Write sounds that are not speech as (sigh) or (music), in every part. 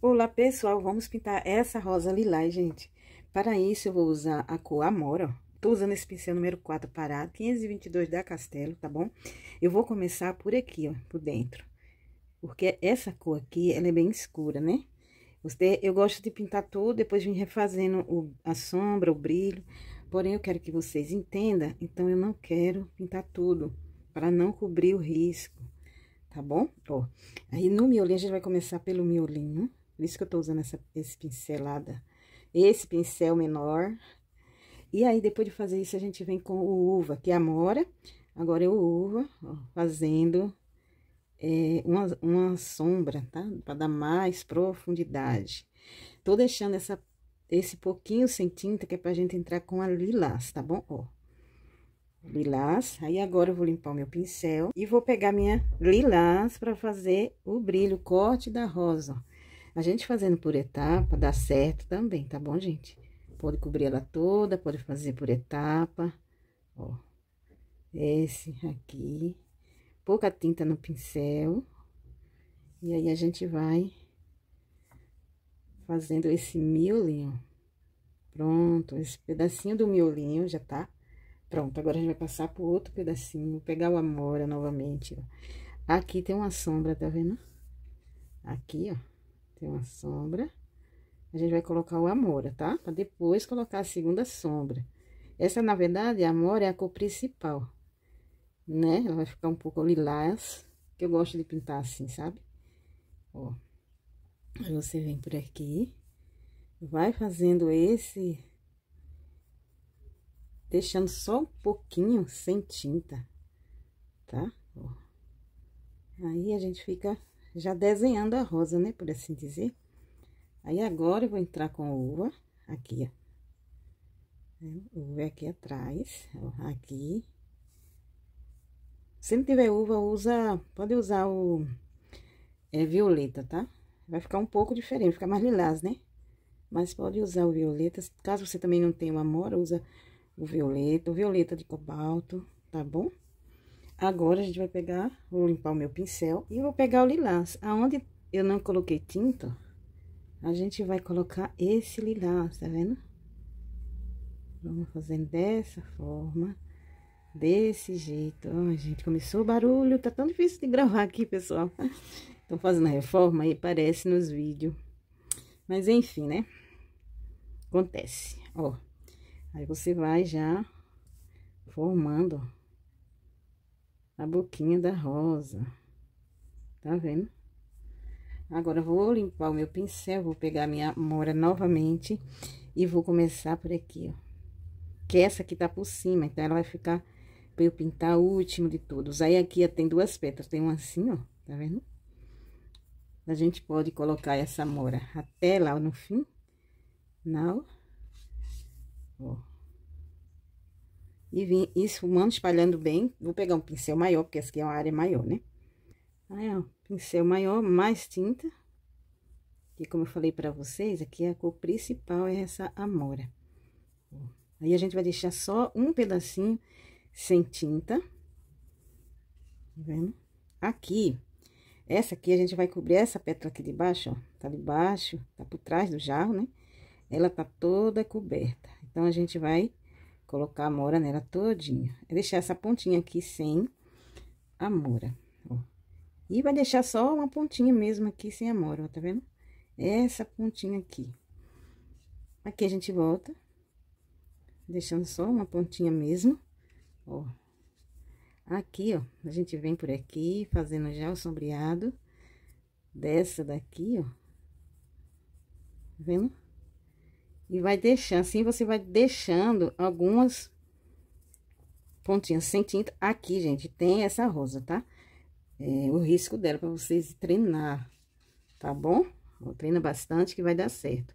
Olá pessoal, vamos pintar essa rosa lilás, gente. Para isso eu vou usar a cor Amora, Tô usando esse pincel número 4 parado, 522 da Castelo, tá bom? Eu vou começar por aqui, ó, por dentro. Porque essa cor aqui, ela é bem escura, né? eu gosto de pintar tudo, depois vim refazendo o, a sombra, o brilho. Porém, eu quero que vocês entendam, então eu não quero pintar tudo, para não cobrir o risco, tá bom? Ó, aí no miolinho, a gente vai começar pelo miolinho. Por isso que eu tô usando essa esse pincelada, esse pincel menor. E aí, depois de fazer isso, a gente vem com o uva, que é a mora. Agora, eu é uva, ó, fazendo é, uma, uma sombra, tá? Pra dar mais profundidade. Tô deixando essa, esse pouquinho sem tinta, que é pra gente entrar com a lilás, tá bom? Ó, lilás. Aí, agora eu vou limpar o meu pincel e vou pegar minha lilás para fazer o brilho, o corte da rosa. A gente fazendo por etapa dá certo também, tá bom, gente? Pode cobrir ela toda, pode fazer por etapa. Ó, esse aqui. Pouca tinta no pincel. E aí, a gente vai fazendo esse miolinho. Pronto, esse pedacinho do miolinho já tá pronto. Agora, a gente vai passar pro outro pedacinho, pegar o amora novamente, ó. Aqui tem uma sombra, tá vendo? Aqui, ó. Tem uma sombra. A gente vai colocar o amora, tá? Pra depois colocar a segunda sombra. Essa, na verdade, a amora é a cor principal, né? Ela vai ficar um pouco lilás, que eu gosto de pintar assim, sabe? Ó. Aí você vem por aqui, vai fazendo esse... Deixando só um pouquinho sem tinta, tá? Aí a gente fica já desenhando a rosa, né, por assim dizer. Aí, agora, eu vou entrar com uva aqui, ó. É, uva é aqui atrás, ó, aqui. Se não tiver uva, usa, pode usar o é, violeta, tá? Vai ficar um pouco diferente, fica mais lilás, né? Mas pode usar o violeta, caso você também não tenha o amora, usa o violeta, o violeta de cobalto, tá bom? Agora, a gente vai pegar, vou limpar o meu pincel e vou pegar o lilás. Aonde eu não coloquei tinta, a gente vai colocar esse lilás, tá vendo? Vamos fazendo dessa forma, desse jeito. Ai, gente, começou o barulho, tá tão difícil de gravar aqui, pessoal. Estão (laughs) fazendo a reforma e parece nos vídeos. Mas, enfim, né? Acontece, ó. Aí, você vai já formando, ó a boquinha da rosa. Tá vendo? Agora, vou limpar o meu pincel, vou pegar minha mora novamente e vou começar por aqui, ó. Que essa aqui tá por cima, então ela vai ficar pra eu pintar o último de todos. Aí, aqui tem duas pétalas, tem uma assim, ó, tá vendo? A gente pode colocar essa mora até lá no fim. Não. Ó. E vim esfumando, espalhando bem. Vou pegar um pincel maior, porque essa aqui é uma área maior, né? Aí, ó, pincel maior, mais tinta. E como eu falei pra vocês, aqui a cor principal é essa amora. Aí, a gente vai deixar só um pedacinho sem tinta. Tá vendo? Aqui, essa aqui a gente vai cobrir essa pétala aqui de baixo, ó. Tá de baixo, tá por trás do jarro, né? Ela tá toda coberta. Então, a gente vai colocar a mora nela todinha. É deixar essa pontinha aqui sem a mora, ó. E vai deixar só uma pontinha mesmo aqui sem a mora, ó, tá vendo? Essa pontinha aqui. Aqui a gente volta, deixando só uma pontinha mesmo, ó. Aqui, ó, a gente vem por aqui, fazendo já o sombreado dessa daqui, ó. Tá vendo? E vai deixando, assim você vai deixando algumas pontinhas sem tinta. Aqui, gente, tem essa rosa, tá? É, o risco dela é para vocês treinar, tá bom? Treina bastante que vai dar certo.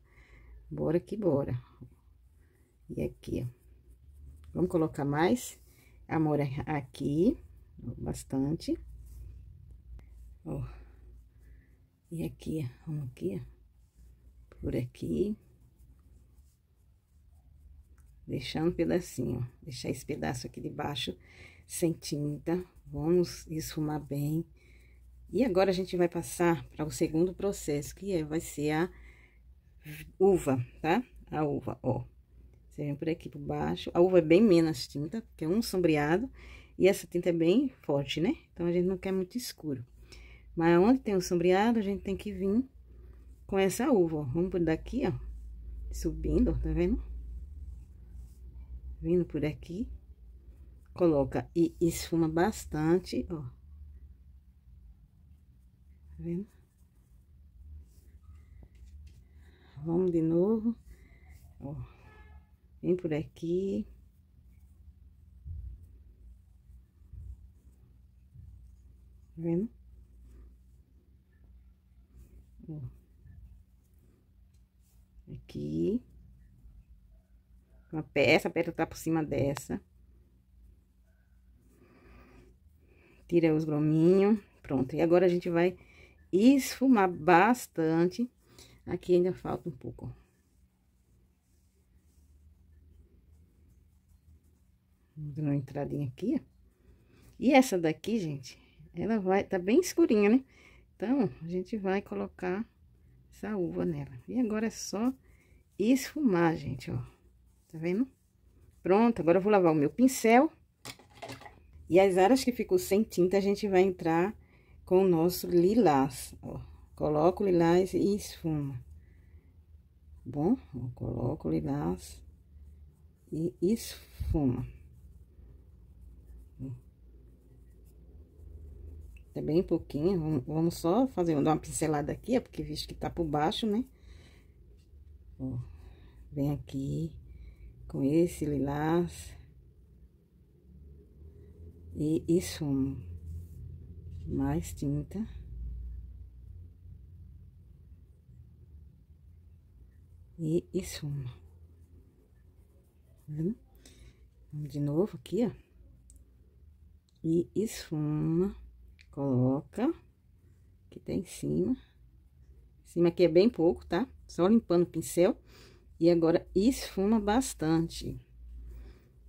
Bora que bora. E aqui, ó. Vamos colocar mais amor aqui, bastante. Ó. E aqui, ó. Vamos aqui, ó. Por aqui deixar um pedacinho, deixar esse pedaço aqui de baixo sem tinta. Vamos esfumar bem. E agora a gente vai passar para o segundo processo, que é, vai ser a uva, tá? A uva, ó. Você vem por aqui por baixo. A uva é bem menos tinta, porque é um sombreado. E essa tinta é bem forte, né? Então, a gente não quer muito escuro. Mas onde tem o um sombreado, a gente tem que vir com essa uva, ó. Vamos por daqui, ó. Subindo, tá vendo? vindo por aqui, coloca e esfuma bastante, ó. Tá vendo? Vamos de novo, ó. Vem por aqui. Tá vendo? Ó. Aqui. Uma peça, a pétala tá por cima dessa. Tira os gruminhos, Pronto. E agora a gente vai esfumar bastante. Aqui ainda falta um pouco, dar uma entradinha aqui, ó. E essa daqui, gente, ela vai... Tá bem escurinha, né? Então, a gente vai colocar essa uva nela. E agora é só esfumar, gente, ó tá vendo? Pronto, agora eu vou lavar o meu pincel. E as áreas que ficou sem tinta, a gente vai entrar com o nosso lilás, ó. Coloco o lilás e esfuma. Bom, eu coloco o lilás e esfuma. É bem pouquinho, vamos só fazer uma pincelada aqui, é porque visto que tá por baixo, né? Ó, vem aqui com esse lilás e, e mais tinta. E, e tá de novo aqui, ó. E esfuma, coloca, que tá em cima. Em cima aqui é bem pouco, tá? Só limpando o pincel. E agora esfuma bastante.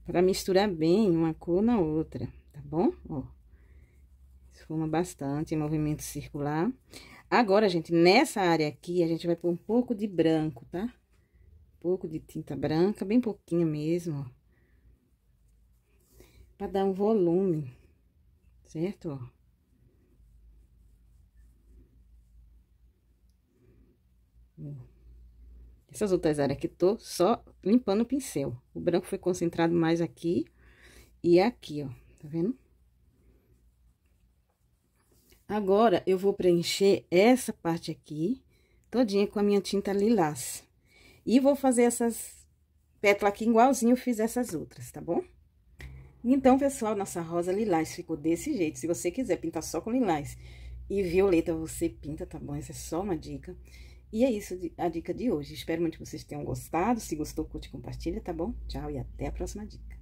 Para misturar bem uma cor na outra, tá bom? Ó. Esfuma bastante, é movimento circular. Agora, gente, nessa área aqui, a gente vai pôr um pouco de branco, tá? Um pouco de tinta branca, bem pouquinho mesmo, ó. Pra dar um volume, certo? Ó. Ó. Essas outras áreas que tô só limpando o pincel. O branco foi concentrado mais aqui e aqui, ó. Tá vendo? Agora, eu vou preencher essa parte aqui todinha com a minha tinta lilás. E vou fazer essas pétalas aqui igualzinho eu fiz essas outras, tá bom? Então, pessoal, nossa rosa lilás ficou desse jeito. Se você quiser pintar só com lilás e violeta, você pinta, tá bom? Essa é só uma dica. E é isso a dica de hoje. Espero muito que vocês tenham gostado. Se gostou, curte e compartilha, tá bom? Tchau e até a próxima dica.